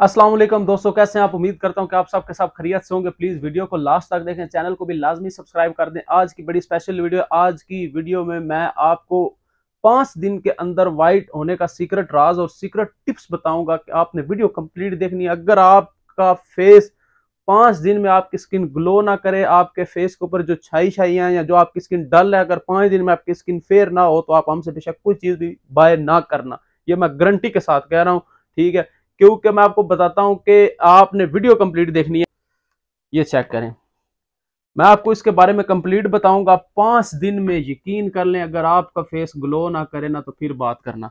असलम दोस्तों कैसे हैं आप उम्मीद करता हूं कि आप सबके साथ खरीद से होंगे प्लीज़ वीडियो को लास्ट तक देखें चैनल को भी लाजमी सब्सक्राइब कर दें आज की बड़ी स्पेशल वीडियो आज की वीडियो में मैं आपको पाँच दिन के अंदर वाइट होने का सीक्रेट राज और सीक्रेट टिप्स बताऊंगा कि आपने वीडियो कंप्लीट देखनी है अगर आपका फेस पाँच दिन में आपकी स्किन ग्लो ना करे आपके फेस के ऊपर जो छाई छाई है या जो आपकी स्किन डल है अगर पाँच दिन में आपकी स्किन फेयर ना हो तो आप हमसे बेशक कोई चीज़ भी बाय ना करना ये मैं गारंटी के साथ कह रहा हूँ ठीक है क्योंकि मैं आपको बताता हूं कि आपने वीडियो कंप्लीट देखनी है ये चेक करें मैं आपको इसके बारे में कंप्लीट बताऊंगा पांच दिन में यकीन कर लें अगर आपका फेस ग्लो ना करे ना तो फिर बात करना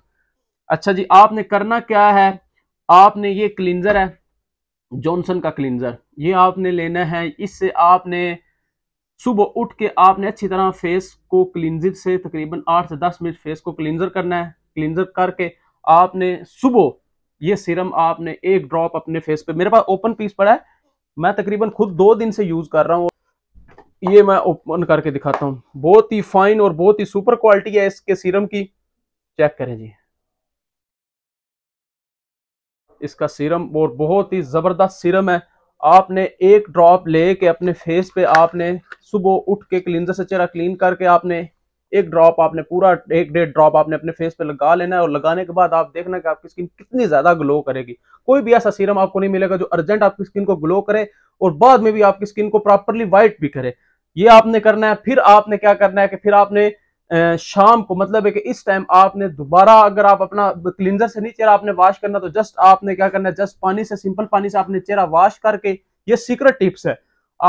अच्छा जी आपने करना क्या है आपने ये क्लिनजर है जॉनसन का क्लिनजर ये आपने लेना है इससे आपने सुबह उठ के आपने अच्छी तरह फेस को क्लिनजर से तकरीबन आठ से दस मिनट फेस को क्लिनजर करना है क्लिनजर करके आपने सुबह ये सीरम आपने एक ड्रॉप अपने फेस पे मेरे पास ओपन पीस पड़ा है मैं तकरीबन खुद दो दिन से यूज़ कर रहा हूँ ये मैं ओपन करके दिखाता हूँ बहुत ही फाइन और बहुत ही सुपर क्वालिटी है इसके सीरम की चेक करें जी इसका सीरम और बहुत ही ज़बरदस्त सीरम है आपने एक ड्रॉप ले के अपने फेस पे आपने सुबह उठ के क्लिनजर से चेहरा क्लीन करके आपने एक ड्रॉप आपने पूरा एक डेढ़ ड्रॉप आपने अपने फेस पे लगा लेना है और लगाने के बाद आप देखना कि आपकी स्किन कितनी ज़्यादा ग्लो करेगी कोई भी ऐसा सीरम आपको नहीं मिलेगा जो अर्जेंट आपकी स्किन को ग्लो करे और बाद में भी आपकी स्किन को प्रॉपरली वाइट भी करे ये आपने करना है फिर आपने क्या करना है कि फिर आपने शाम को मतलब है कि इस टाइम आपने दोबारा अगर आप अपना क्लिनजर से नहीं चेहरा आपने वॉश करना तो जस्ट आपने क्या करना है जस्ट पानी से सिंपल पानी से आपने चेहरा वॉश करके ये सीक्रेट टिप्स है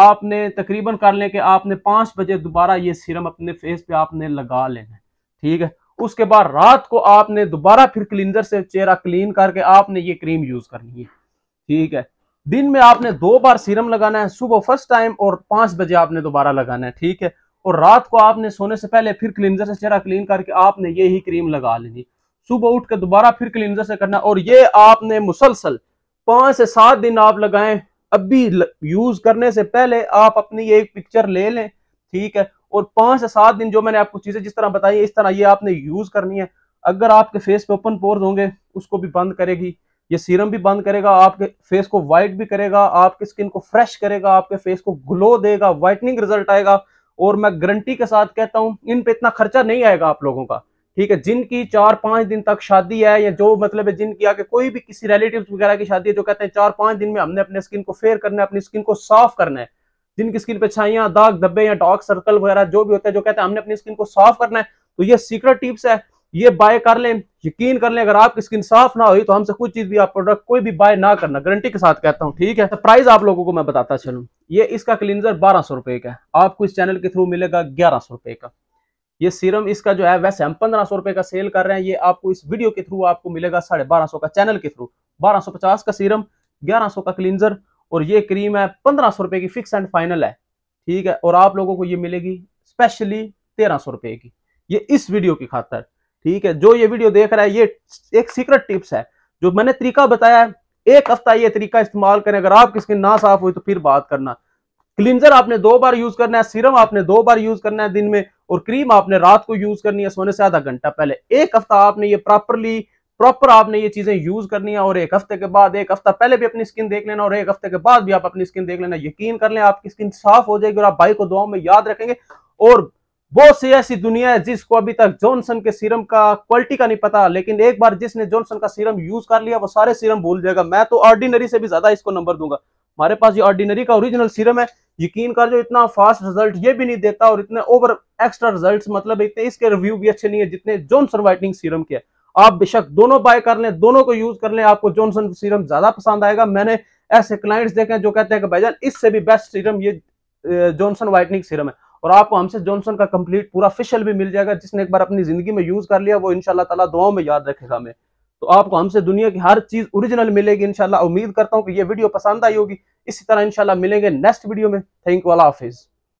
आपने तकरीबन कर लें कि आपने पांच बजे दोबारा ये सीरम अपने फेस पे आपने लगा लेना है ठीक है उसके बाद रात को आपने दोबारा फिर क्लिनजर से चेहरा क्लीन करके आपने ये क्रीम यूज करनी है ठीक है दिन में आपने दो बार सीरम लगाना है सुबह फर्स्ट टाइम और पांच बजे आपने दोबारा लगाना है ठीक है और रात को आपने सोने से पहले फिर क्लिनजर से चेहरा क्लीन करके आपने ये ही क्रीम लगा लेनी सुबह उठ के दोबारा फिर क्लिनजर से करना और ये आपने मुसलसल पांच से सात दिन आप लगाएं अब भी यूज करने से पहले आप अपनी ये एक पिक्चर ले लें ठीक है और पांच से सात दिन जो मैंने आपको चीजें जिस तरह बताई इस तरह ये आपने यूज करनी है अगर आपके फेस पे ओपन पोर्स होंगे उसको भी बंद करेगी ये सीरम भी बंद करेगा आपके फेस को व्हाइट भी करेगा आपकी स्किन को फ्रेश करेगा आपके फेस को ग्लो देगा व्हाइटनिंग रिजल्ट आएगा और मैं गारंटी के साथ कहता हूं इन पे इतना खर्चा नहीं आएगा आप लोगों का ठीक है जिनकी चार पांच दिन तक शादी है या जो मतलब है जिनकी आके कोई भी किसी रिलेटिव वगैरह की शादी है जो कहते हैं चार पांच दिन में हमने अपने स्किन को फेयर करना है अपनी स्किन को साफ करना है जिनकी स्किन पे छाइया दाग धब्बे या डार्क सर्कल वगैरह जो भी होता है जो कहते हैं हमने अपनी स्किन को साफ करना है तो ये सीक्रेट टिप्स है ये बाय कर लें यकीन कर लें अगर आपकी स्किन साफ ना हुई तो हमसे कुछ चीज भी आप प्रोडक्ट कोई भी बाय ना करना गारंटी के साथ कहता हूँ ठीक है तो प्राइस आप लोगों को मैं बताता चलूँ ये इसका क्लींजर बारह सौ रुपए का है आपको इस चैनल के थ्रू मिलेगा ग्यारह सौ रुपए का ये सीरम इसका जो है वैसे हम पंद्रह सौ रुपए का सेल कर रहे हैं ये आपको इस वीडियो के थ्रू आपको मिलेगा साढ़े बारह सौ का चैनल के थ्रू बारह सौ पचास का सीरम ग्यारह सौ का क्लींजर और ये क्रीम है पंद्रह सौ रुपए की फिक्स एंड फाइनल है ठीक है और आप लोगों को ये मिलेगी स्पेशली तेरह सौ रुपए की ये इस वीडियो की खातर ठीक है जो ये वीडियो देख रहा है ये एक सीक्रेट टिप्स है जो मैंने तरीका बताया है एक हफ्ता ये तरीका इस्तेमाल करें अगर आपकी स्किन ना साफ हुई तो फिर बात करना क्लींजर आपने दो बार यूज करना है सीरम आपने दो बार यूज करना है दिन में और क्रीम आपने रात को यूज करनी है सोने से आधा घंटा पहले एक हफ्ता आपने ये प्रॉपरली प्रॉपर आपने ये चीजें यूज करनी है और एक हफ्ते के बाद एक हफ्ता पहले भी अपनी स्किन देख लेना और एक हफ्ते के बाद भी आप अपनी स्किन देख लेना यकीन कर लें आपकी स्किन साफ हो जाएगी और आप भाई को दुआ में याद रखेंगे और बहुत सी ऐसी दुनिया है जिसको अभी तक जॉनसन के सीरम का क्वालिटी का नहीं पता लेकिन एक बार जिसने जॉनसन का सीरम यूज कर लिया वो सारे सीरम भूल जाएगा मैं तो ऑर्डिनरी से भी ज्यादा इसको नंबर दूंगा हमारे पास ये ऑर्डिनरी का ओरिजिनल सीरम है यकीन कर जो इतना फास्ट रिजल्ट ये भी नहीं देता और इतने ओवर एक्स्ट्रा रिजल्ट मतलब इतने इसके रिव्यू भी अच्छे नहीं है जितने जॉनसन वाइटनिंग सीरम के आप बेशक दोनों बाय कर लें दोनों को यूज कर लें आपको जॉनसन सीरम ज्यादा पसंद आएगा मैंने ऐसे क्लाइंट्स देखे जो कहते हैं कि भाईजान इससे भी बेस्ट सीरम ये जॉनसन वाइटनिंग सीरम है और आपको हमसे जॉनसन का कंप्लीट पूरा फिशियल भी मिल जाएगा जिसने एक बार अपनी जिंदगी में यूज कर लिया वो इनशाला दुआओं में याद रखेगा हमें तो आपको हमसे दुनिया की हर चीज ओरिजिनल मिलेगी इनशाला उम्मीद करता हूँ कि ये वीडियो पसंद आई होगी इसी तरह इनशाला मिलेंगे नेक्स्ट वीडियो में थैंक वाला हाफिज़